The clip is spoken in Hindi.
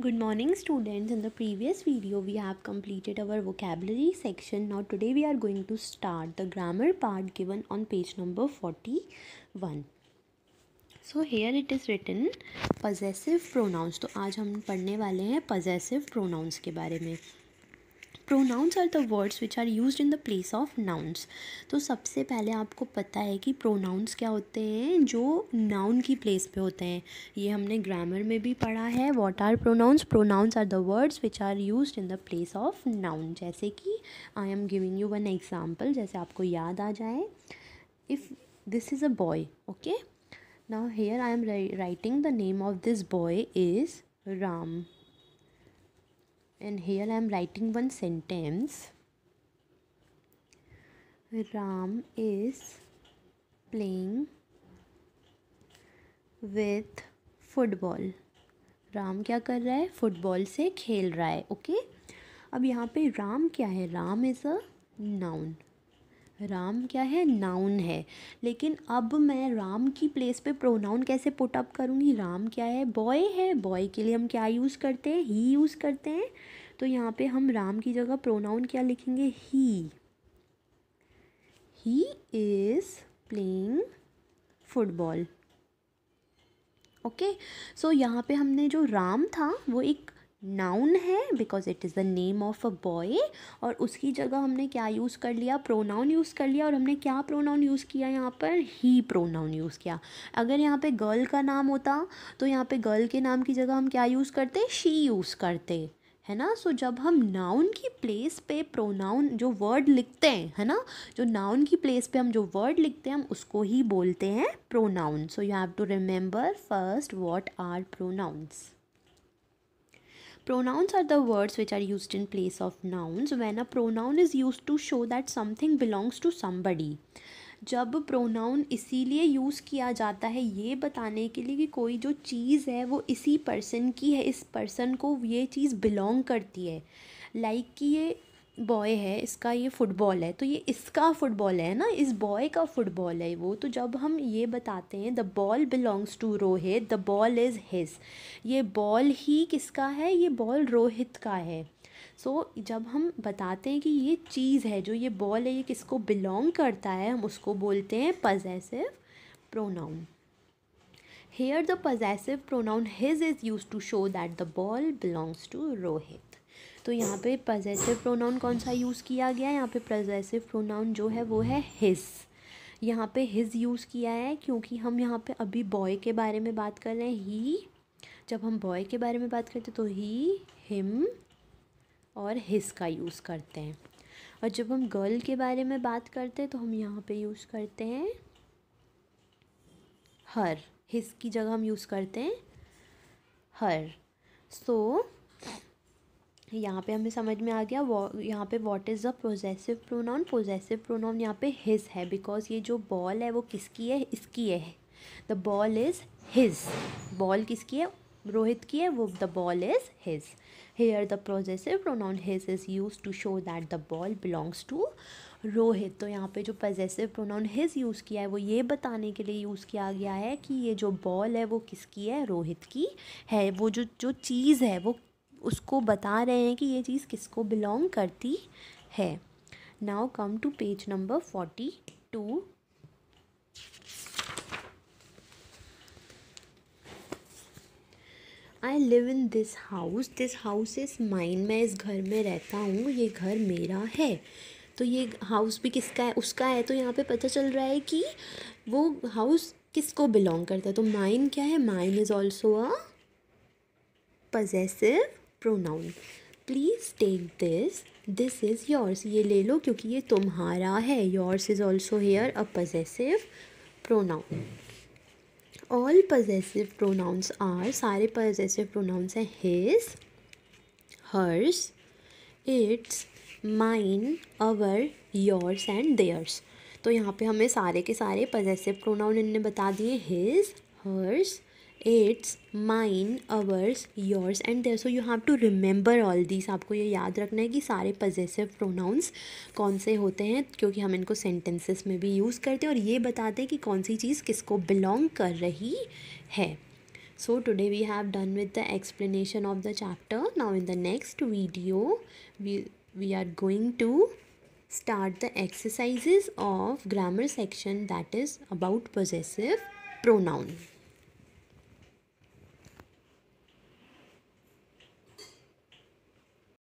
Good morning students. In the previous video we have completed our vocabulary section. Now today we are going to start the grammar part given on page number 41. So here it is written possessive pronouns तो आज हम पढ़ने वाले हैं पजेसिव प्रोनाउंस के बारे में pronouns are the words which are use in the place of nouns तो सबसे पहले आपको पता है कि प्रोनाउंस क्या होते हैं जो नाउन की प्लेस पे होते हैं ये हमने ग्रामर में भी पढ़ा है what are pronouns pronouns are the words which are use in the place of noun जैसे कि I am giving you one example जैसे आपको याद आ जाए if this is a boy okay now here I am writing the name of this boy is Ram and here i am writing one sentence ram is playing with football ram kya kar raha hai football se khel raha hai okay अब यहाँ पे राम क्या है Ram is a noun Ram क्या है नाउन है लेकिन अब मैं राम की प्लेस पे प्रोनाउन कैसे पुट अप करूँगी राम क्या है बॉय है बॉय के लिए हम क्या यूज़ करते हैं ही यूज़ करते हैं तो यहाँ पे हम राम की जगह प्रोनाउन क्या लिखेंगे he he is playing football okay so यहाँ पे हमने जो राम था वो एक नाउन है because it is the name of a boy और उसकी जगह हमने क्या यूज़ कर लिया प्रोनाउन यूज़ कर लिया और हमने क्या प्रोनाउन यूज़ किया यहाँ पर ही प्रोनाउन यूज़ किया अगर यहाँ पे गर्ल का नाम होता तो यहाँ पे गर्ल के नाम की जगह हम क्या यूज़ करते शी यूज़ करते है ना सो so, जब हम नाउन की प्लेस पे प्रोनाउन जो वर्ड लिखते हैं है ना जो नाउन की प्लेस पे हम जो वर्ड लिखते हैं हम उसको ही बोलते हैं pronoun so you have to remember first what are pronouns Pronouns are the words which are used in place of nouns when a pronoun is used to show that something belongs to somebody. जब प्रोनाउन इसीलिए यूज़ किया जाता है ये बताने के लिए कि कोई जो चीज़ है वो इसी पर्सन की है इस पर्सन को ये चीज़ बिलोंग करती है लाइक like कि ये बॉय है इसका ये फुटबॉल है तो ये इसका फुटबॉल है ना इस बॉय का फुटबॉल है वो तो जब हम ये बताते हैं the ball belongs to Rohit the ball is his ये बॉल ही किसका है ये बॉल रोहित का है सो so, जब हम बताते हैं कि ये चीज़ है जो ये बॉल है ये किसको बिलोंग करता है हम उसको बोलते हैं possessive pronoun here the possessive pronoun his is use to show that the ball belongs to Rohit तो यहाँ पे पजेसिव प्रोनाउन कौन सा यूज़ किया गया है यहाँ पे पजेसिव प्रोनाउन जो है वो है हिज़ यहाँ पे हिज़ यूज़ किया है क्योंकि हम यहाँ पे अभी बॉय के बारे में बात कर रहे हैं ही जब हम बॉय के बारे में बात करते हैं तो ही हिम और हिज़ का यूज़ करते हैं और जब हम गर्ल के बारे में बात करते हैं तो हम यहाँ पे यूज़ करते हैं हर हिज की जगह हम यूज़ करते हैं हर सो so, यहाँ पे हमें समझ में आ गया यहाँ पे what is the possessive pronoun possessive pronoun यहाँ पे हिज है बिकॉज ये जो बॉल है वो किसकी है इसकी है the ball is his ball किसकी है रोहित की है वो the ball is his here the possessive pronoun his is use to show that the ball belongs to Rohit तो यहाँ पे जो पोजेसिव प्रोनाउन हिज यूज़ किया है वो ये बताने के लिए यूज़ किया गया है कि ये जो बॉल है वो किसकी है रोहित की है वो जो जो चीज़ है वो उसको बता रहे हैं कि ये चीज़ किसको बिलोंग करती है now come to page number forty two I live in this house this house is mine मैं इस घर में रहता हूँ ये घर मेरा है तो ये हाउस भी किसका है उसका है तो यहाँ पे पता चल रहा है कि वो हाउस किसको बिलोंग करता है तो माइन क्या है mine is also a possessive pronoun please take this this is yours ये ले लो क्योंकि ये तुम्हारा है yours is also here a possessive pronoun all possessive pronouns are सारे पजेसिव प्रोनाउंस हैं his hers its mine our yours and theirs तो यहाँ पे हमें सारे के सारे पजेसिव प्रोनाउन इनने बता दिए his hers its mine ours yours and their so you have to remember all this आपको ये याद रखना है कि सारे पजेसिव प्रोनाउंस कौन से होते हैं क्योंकि हम इनको सेंटेंसेस में भी यूज़ करते हैं और ये बताते हैं कि कौन सी चीज़ किसको बिलोंग कर रही है so today we have done with the explanation of the chapter now in the next video we we are going to start the exercises of grammar section that is about possessive pronoun